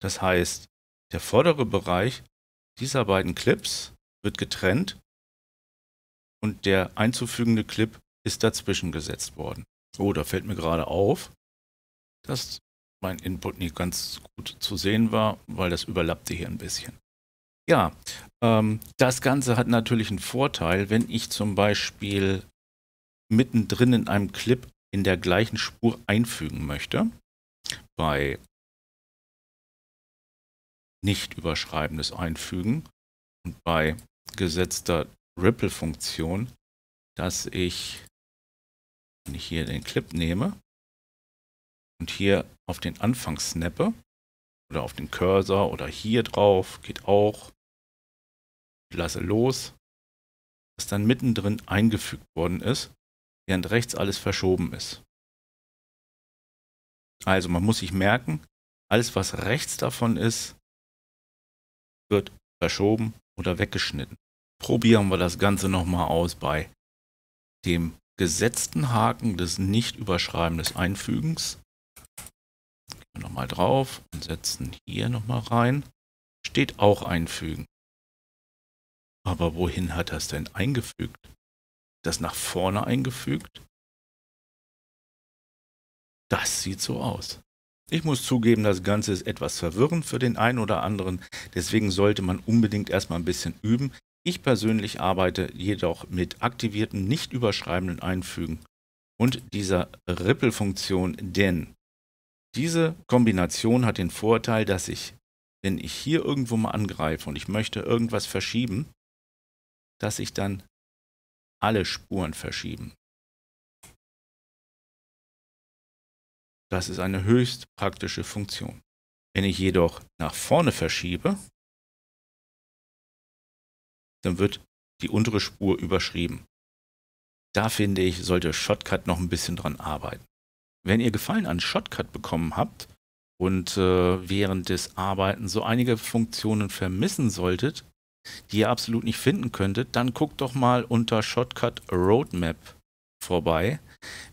Das heißt, der vordere Bereich dieser beiden Clips wird getrennt und der einzufügende Clip ist dazwischen gesetzt worden. Oh, da fällt mir gerade auf, dass mein Input nicht ganz gut zu sehen war, weil das überlappte hier ein bisschen. Ja, ähm, das Ganze hat natürlich einen Vorteil, wenn ich zum Beispiel mittendrin in einem Clip in der gleichen Spur einfügen möchte. Bei nicht überschreibendes Einfügen und bei gesetzter Ripple-Funktion, dass ich wenn ich hier den Clip nehme und hier auf den Anfang snappe oder auf den Cursor oder hier drauf, geht auch, lasse los, das dann mittendrin eingefügt worden ist, während rechts alles verschoben ist. Also man muss sich merken, alles was rechts davon ist, wird verschoben oder weggeschnitten. Probieren wir das Ganze nochmal aus bei dem gesetzten Haken des Nicht-Überschreiben des Einfügens. Gehen wir nochmal drauf und setzen hier nochmal rein. Steht auch Einfügen. Aber wohin hat er es denn eingefügt? Das nach vorne eingefügt? Das sieht so aus. Ich muss zugeben, das Ganze ist etwas verwirrend für den einen oder anderen. Deswegen sollte man unbedingt erstmal ein bisschen üben. Ich persönlich arbeite jedoch mit aktivierten, nicht überschreibenden Einfügen und dieser Ripple-Funktion denn. Diese Kombination hat den Vorteil, dass ich, wenn ich hier irgendwo mal angreife und ich möchte irgendwas verschieben, dass ich dann alle Spuren verschieben. Das ist eine höchst praktische Funktion. Wenn ich jedoch nach vorne verschiebe, dann wird die untere Spur überschrieben. Da finde ich, sollte Shotcut noch ein bisschen dran arbeiten. Wenn ihr Gefallen an Shotcut bekommen habt und äh, während des Arbeiten so einige Funktionen vermissen solltet, die ihr absolut nicht finden könntet, dann guckt doch mal unter Shotcut Roadmap vorbei.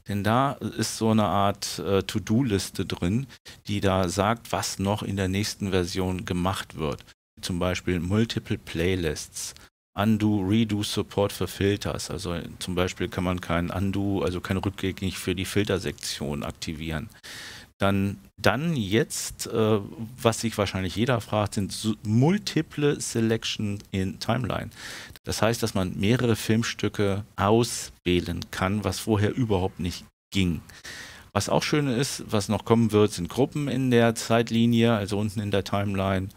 Denn da ist so eine Art äh, To-Do-Liste drin, die da sagt, was noch in der nächsten Version gemacht wird. Zum Beispiel Multiple Playlists Undo, Redo Support für Filters. Also äh, zum Beispiel kann man kein Undo, also kein Rückgängig für die Filtersektion aktivieren. Dann, dann jetzt, äh, was sich wahrscheinlich jeder fragt, sind multiple Selection in Timeline. Das heißt, dass man mehrere Filmstücke auswählen kann, was vorher überhaupt nicht ging. Was auch schön ist, was noch kommen wird, sind Gruppen in der Zeitlinie, also unten in der Timeline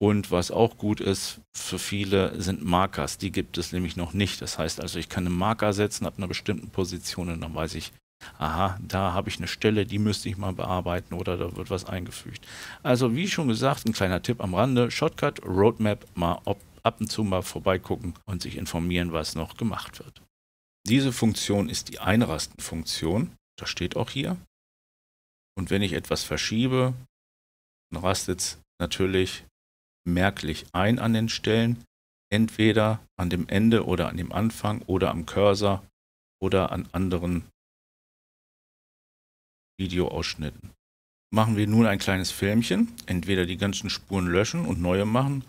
und was auch gut ist für viele, sind Markers. Die gibt es nämlich noch nicht. Das heißt also, ich kann einen Marker setzen ab einer bestimmten Position und dann weiß ich, aha, da habe ich eine Stelle, die müsste ich mal bearbeiten oder da wird was eingefügt. Also wie schon gesagt, ein kleiner Tipp am Rande, Shortcut, Roadmap, mal ab und zu mal vorbeigucken und sich informieren, was noch gemacht wird. Diese Funktion ist die Einrastenfunktion, das steht auch hier. Und wenn ich etwas verschiebe, dann rastet es natürlich merklich ein an den Stellen, entweder an dem Ende oder an dem Anfang oder am Cursor oder an anderen Videoausschnitten. Machen wir nun ein kleines Filmchen, entweder die ganzen Spuren löschen und neue machen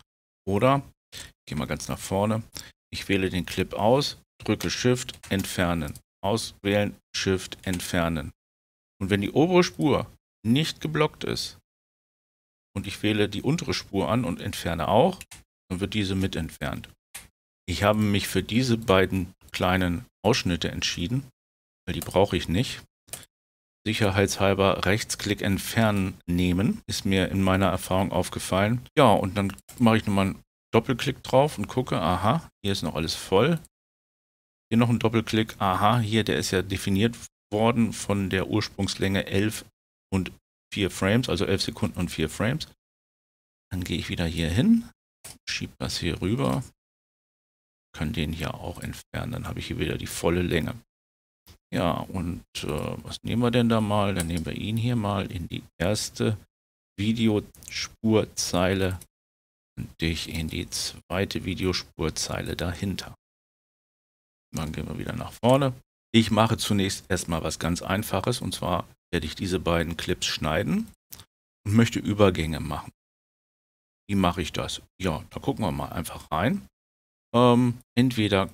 oder, ich gehe mal ganz nach vorne, ich wähle den Clip aus, drücke Shift, entfernen, auswählen, Shift, entfernen. Und wenn die obere Spur nicht geblockt ist, und ich wähle die untere Spur an und entferne auch, dann wird diese mit entfernt. Ich habe mich für diese beiden kleinen Ausschnitte entschieden, weil die brauche ich nicht. Sicherheitshalber Rechtsklick entfernen nehmen, ist mir in meiner Erfahrung aufgefallen. Ja, und dann mache ich nochmal einen Doppelklick drauf und gucke, aha, hier ist noch alles voll. Hier noch ein Doppelklick, aha, hier, der ist ja definiert worden von der Ursprungslänge 11 und vier Frames, also elf Sekunden und vier Frames. Dann gehe ich wieder hier hin, schiebe das hier rüber, kann den hier auch entfernen. Dann habe ich hier wieder die volle Länge. Ja, und äh, was nehmen wir denn da mal? Dann nehmen wir ihn hier mal in die erste Videospurzeile und dich in die zweite Videospurzeile dahinter. Dann gehen wir wieder nach vorne. Ich mache zunächst erstmal was ganz Einfaches und zwar werde ich diese beiden Clips schneiden und möchte Übergänge machen. Wie mache ich das? Ja, da gucken wir mal einfach rein. Ähm, entweder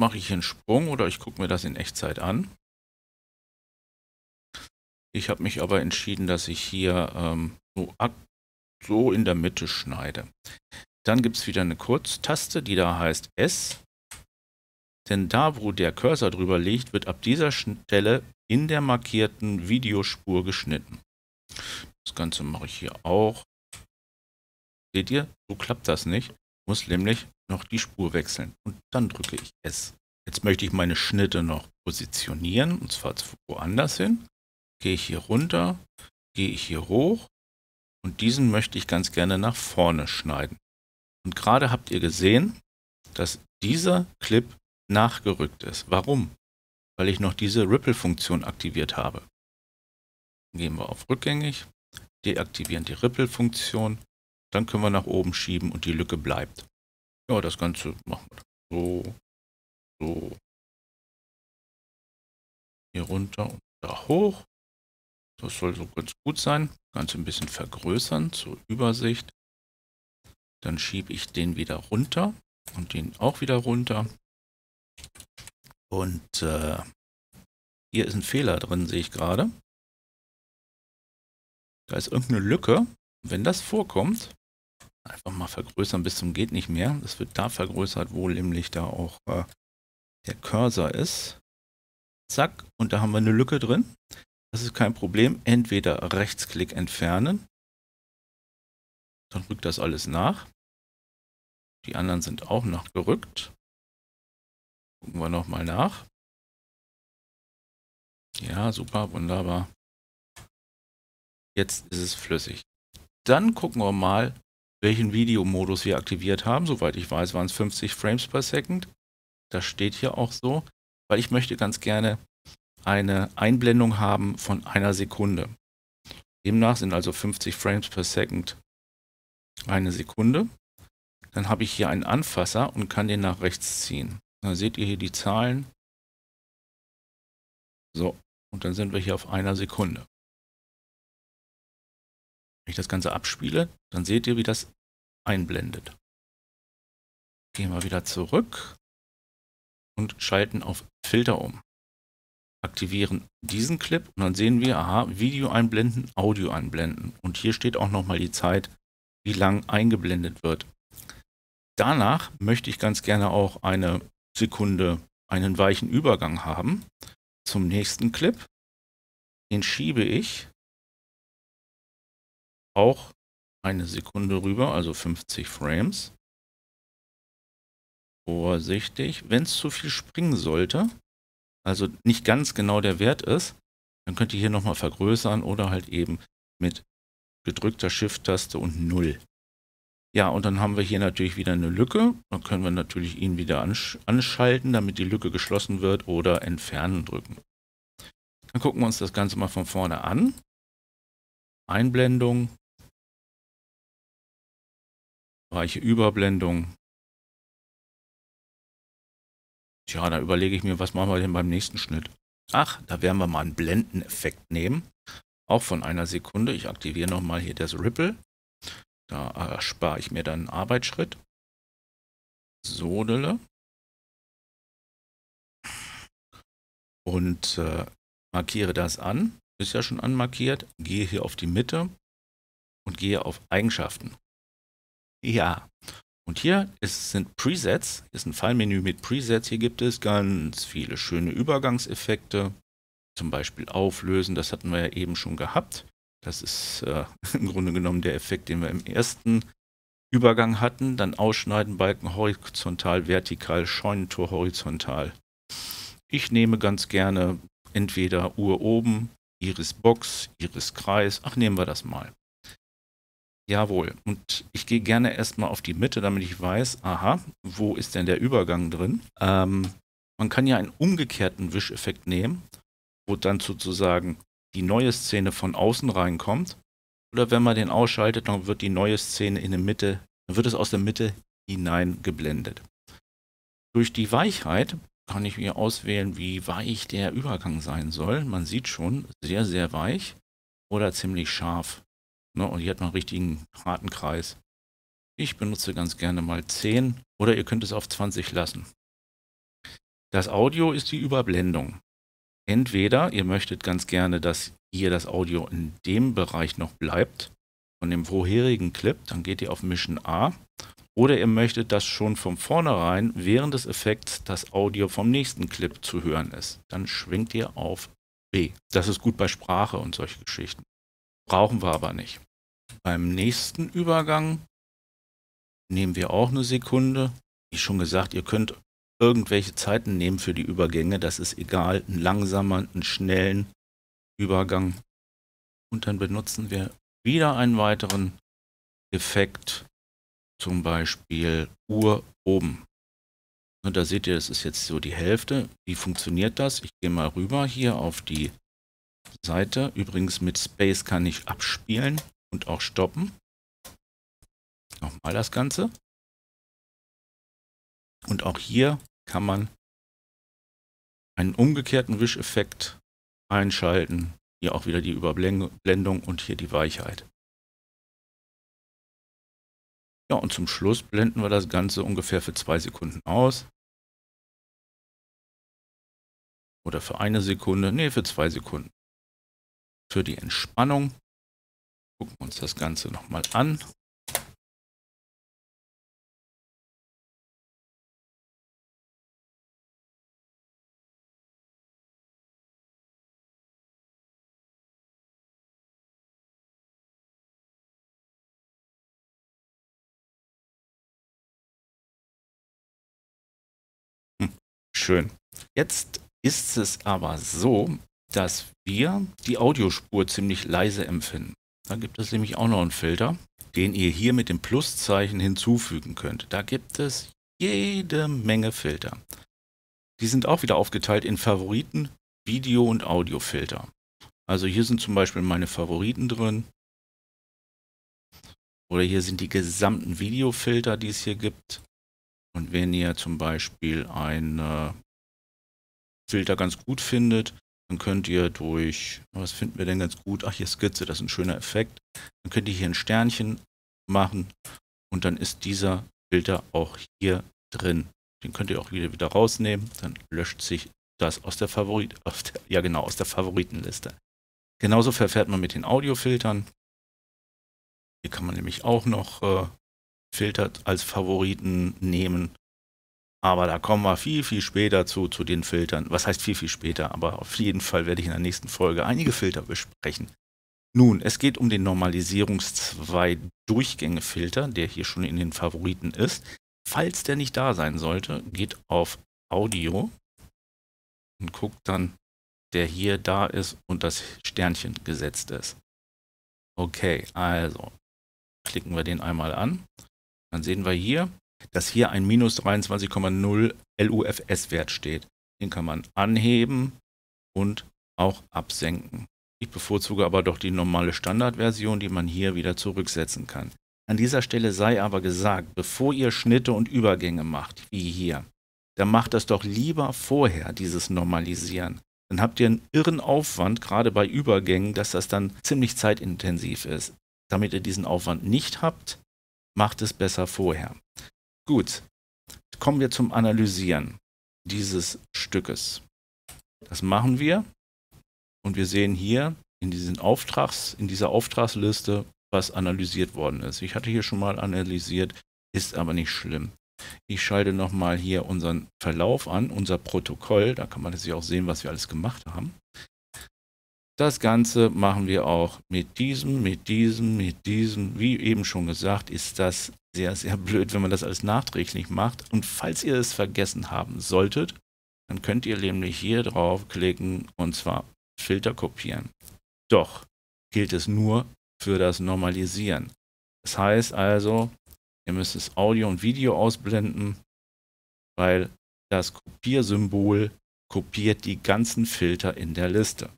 mache ich einen Sprung oder ich gucke mir das in Echtzeit an. Ich habe mich aber entschieden, dass ich hier ähm, so, so in der Mitte schneide. Dann gibt es wieder eine Kurztaste, die da heißt S. Denn da, wo der Cursor drüber liegt, wird ab dieser Stelle in der markierten Videospur geschnitten. Das Ganze mache ich hier auch. Seht ihr, so klappt das nicht. Ich Muss nämlich noch die Spur wechseln und dann drücke ich S. Jetzt möchte ich meine Schnitte noch positionieren und zwar woanders hin. Gehe ich hier runter, gehe ich hier hoch und diesen möchte ich ganz gerne nach vorne schneiden. Und gerade habt ihr gesehen, dass dieser Clip nachgerückt ist. Warum? weil ich noch diese Ripple-Funktion aktiviert habe. Gehen wir auf Rückgängig, deaktivieren die Ripple-Funktion, dann können wir nach oben schieben und die Lücke bleibt. Ja, das Ganze machen wir so, so, hier runter und da hoch. Das soll so ganz gut sein. Ganz ein bisschen vergrößern zur Übersicht. Dann schiebe ich den wieder runter und den auch wieder runter. Und äh, hier ist ein Fehler drin, sehe ich gerade. Da ist irgendeine Lücke. Wenn das vorkommt, einfach mal vergrößern bis zum geht nicht mehr. Das wird da vergrößert, wo nämlich da auch äh, der Cursor ist. Zack, und da haben wir eine Lücke drin. Das ist kein Problem. Entweder Rechtsklick entfernen, dann rückt das alles nach. Die anderen sind auch nachgerückt. Gucken wir nochmal nach. Ja, super, wunderbar. Jetzt ist es flüssig. Dann gucken wir mal, welchen Videomodus wir aktiviert haben. Soweit ich weiß, waren es 50 Frames per Second. Das steht hier auch so, weil ich möchte ganz gerne eine Einblendung haben von einer Sekunde. Demnach sind also 50 Frames per Second eine Sekunde. Dann habe ich hier einen Anfasser und kann den nach rechts ziehen. Da seht ihr hier die Zahlen. So, und dann sind wir hier auf einer Sekunde. Wenn ich das Ganze abspiele, dann seht ihr, wie das einblendet. Gehen wir wieder zurück und schalten auf Filter um. Aktivieren diesen Clip und dann sehen wir, aha, Video einblenden, Audio einblenden. Und hier steht auch nochmal die Zeit, wie lang eingeblendet wird. Danach möchte ich ganz gerne auch eine Sekunde einen weichen Übergang haben zum nächsten Clip. Den schiebe ich auch eine Sekunde rüber, also 50 Frames. Vorsichtig, wenn es zu viel springen sollte, also nicht ganz genau der Wert ist, dann könnt ihr hier nochmal vergrößern oder halt eben mit gedrückter Shift-Taste und 0 ja, und dann haben wir hier natürlich wieder eine Lücke. Dann können wir natürlich ihn wieder ansch anschalten, damit die Lücke geschlossen wird oder entfernen drücken. Dann gucken wir uns das Ganze mal von vorne an. Einblendung, Bereiche Überblendung. Tja, da überlege ich mir, was machen wir denn beim nächsten Schnitt? Ach, da werden wir mal einen Blendeneffekt nehmen. Auch von einer Sekunde. Ich aktiviere nochmal hier das Ripple. Da erspare ich mir dann einen Arbeitsschritt. Sodele. Und äh, markiere das an. Ist ja schon anmarkiert. Gehe hier auf die Mitte und gehe auf Eigenschaften. Ja. Und hier ist, sind Presets. ist ein Fallmenü mit Presets. Hier gibt es ganz viele schöne Übergangseffekte. Zum Beispiel auflösen. Das hatten wir ja eben schon gehabt. Das ist äh, im Grunde genommen der Effekt, den wir im ersten Übergang hatten. Dann ausschneiden, Balken horizontal, vertikal, Scheunentor horizontal. Ich nehme ganz gerne entweder Uhr oben, Iris Box, Iris Kreis. Ach, nehmen wir das mal. Jawohl. Und ich gehe gerne erstmal auf die Mitte, damit ich weiß, aha, wo ist denn der Übergang drin? Ähm, man kann ja einen umgekehrten Wischeffekt nehmen, wo dann sozusagen die neue Szene von außen reinkommt. Oder wenn man den ausschaltet, dann wird die neue Szene in der Mitte, dann wird es aus der Mitte hinein geblendet. Durch die Weichheit kann ich mir auswählen, wie weich der Übergang sein soll. Man sieht schon, sehr, sehr weich oder ziemlich scharf. Ne? Und hier hat man einen richtigen harten Kreis. Ich benutze ganz gerne mal 10 oder ihr könnt es auf 20 lassen. Das Audio ist die Überblendung. Entweder ihr möchtet ganz gerne, dass hier das Audio in dem Bereich noch bleibt, von dem vorherigen Clip, dann geht ihr auf Mission A. Oder ihr möchtet, dass schon von vornherein während des Effekts das Audio vom nächsten Clip zu hören ist. Dann schwingt ihr auf B. Das ist gut bei Sprache und solche Geschichten. Brauchen wir aber nicht. Beim nächsten Übergang nehmen wir auch eine Sekunde. Wie schon gesagt, ihr könnt irgendwelche Zeiten nehmen für die Übergänge, das ist egal. Einen langsamen, einen schnellen Übergang. Und dann benutzen wir wieder einen weiteren Effekt, zum Beispiel Uhr oben. Und da seht ihr, das ist jetzt so die Hälfte. Wie funktioniert das? Ich gehe mal rüber hier auf die Seite. Übrigens mit Space kann ich abspielen und auch stoppen. Nochmal das Ganze. Und auch hier kann man einen umgekehrten Wischeffekt einschalten. Hier auch wieder die Überblendung und hier die Weichheit. Ja, und zum Schluss blenden wir das Ganze ungefähr für zwei Sekunden aus. Oder für eine Sekunde, nee, für zwei Sekunden. Für die Entspannung gucken wir uns das Ganze nochmal an schön. Jetzt ist es aber so, dass wir die Audiospur ziemlich leise empfinden. Da gibt es nämlich auch noch einen Filter, den ihr hier mit dem Pluszeichen hinzufügen könnt. Da gibt es jede Menge Filter. Die sind auch wieder aufgeteilt in Favoriten, Video- und Audiofilter. Also hier sind zum Beispiel meine Favoriten drin. Oder hier sind die gesamten Videofilter, die es hier gibt. Und wenn ihr zum Beispiel einen äh, Filter ganz gut findet, dann könnt ihr durch, was finden wir denn ganz gut? Ach, hier Skizze, das ist ein schöner Effekt. Dann könnt ihr hier ein Sternchen machen und dann ist dieser Filter auch hier drin. Den könnt ihr auch wieder, wieder rausnehmen, dann löscht sich das aus der Favorit, der, ja genau, aus der Favoritenliste. Genauso verfährt man mit den Audiofiltern. Hier kann man nämlich auch noch äh, filtert, als Favoriten nehmen. Aber da kommen wir viel, viel später zu, zu den Filtern. Was heißt viel, viel später? Aber auf jeden Fall werde ich in der nächsten Folge einige Filter besprechen. Nun, es geht um den Normalisierungs-2-Durchgänge-Filter, der hier schon in den Favoriten ist. Falls der nicht da sein sollte, geht auf Audio und guckt dann, der hier da ist und das Sternchen gesetzt ist. Okay, also klicken wir den einmal an. Dann sehen wir hier, dass hier ein minus 23,0 LUFS-Wert steht. Den kann man anheben und auch absenken. Ich bevorzuge aber doch die normale Standardversion, die man hier wieder zurücksetzen kann. An dieser Stelle sei aber gesagt, bevor ihr Schnitte und Übergänge macht, wie hier, dann macht das doch lieber vorher, dieses Normalisieren. Dann habt ihr einen irren Aufwand, gerade bei Übergängen, dass das dann ziemlich zeitintensiv ist. Damit ihr diesen Aufwand nicht habt, macht es besser vorher. Gut, kommen wir zum Analysieren dieses Stückes. Das machen wir und wir sehen hier in, diesen Auftrags, in dieser Auftragsliste, was analysiert worden ist. Ich hatte hier schon mal analysiert, ist aber nicht schlimm. Ich schalte nochmal hier unseren Verlauf an, unser Protokoll. Da kann man sich auch sehen, was wir alles gemacht haben. Das Ganze machen wir auch mit diesem, mit diesem, mit diesem. Wie eben schon gesagt, ist das sehr, sehr blöd, wenn man das alles nachträglich macht. Und falls ihr es vergessen haben solltet, dann könnt ihr nämlich hier draufklicken und zwar Filter kopieren. Doch gilt es nur für das Normalisieren. Das heißt also, ihr müsst das Audio und Video ausblenden, weil das Kopiersymbol kopiert die ganzen Filter in der Liste.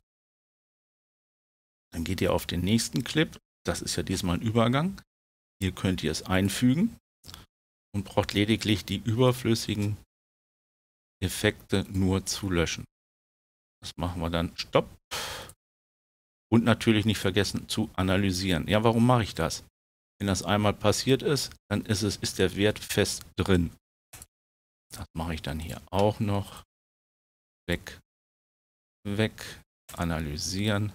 Dann geht ihr auf den nächsten Clip. Das ist ja diesmal ein Übergang. Hier könnt ihr es einfügen und braucht lediglich die überflüssigen Effekte nur zu löschen. Das machen wir dann Stopp. Und natürlich nicht vergessen zu analysieren. Ja, warum mache ich das? Wenn das einmal passiert ist, dann ist, es, ist der Wert fest drin. Das mache ich dann hier auch noch. Weg, weg, analysieren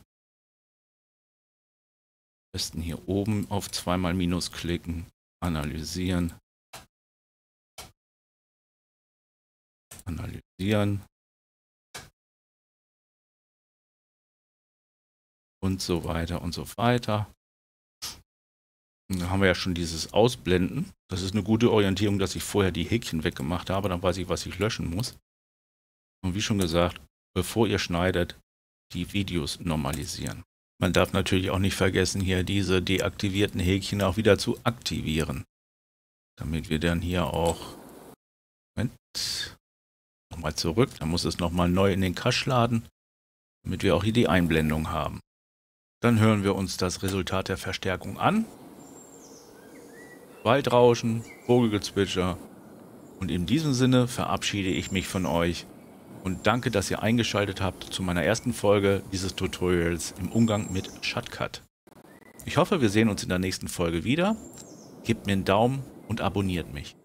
besten hier oben auf zweimal Minus klicken, analysieren, analysieren und so weiter und so weiter. da haben wir ja schon dieses Ausblenden. Das ist eine gute Orientierung, dass ich vorher die Häkchen weggemacht habe. Dann weiß ich, was ich löschen muss. Und wie schon gesagt, bevor ihr schneidet, die Videos normalisieren. Man darf natürlich auch nicht vergessen, hier diese deaktivierten Häkchen auch wieder zu aktivieren. Damit wir dann hier auch... Moment. Nochmal zurück. Dann muss es nochmal neu in den Cache laden, damit wir auch hier die Einblendung haben. Dann hören wir uns das Resultat der Verstärkung an. Waldrauschen, Vogelgezwitscher. Und in diesem Sinne verabschiede ich mich von euch und danke, dass ihr eingeschaltet habt zu meiner ersten Folge dieses Tutorials im Umgang mit Shotcut. Ich hoffe, wir sehen uns in der nächsten Folge wieder. Gebt mir einen Daumen und abonniert mich.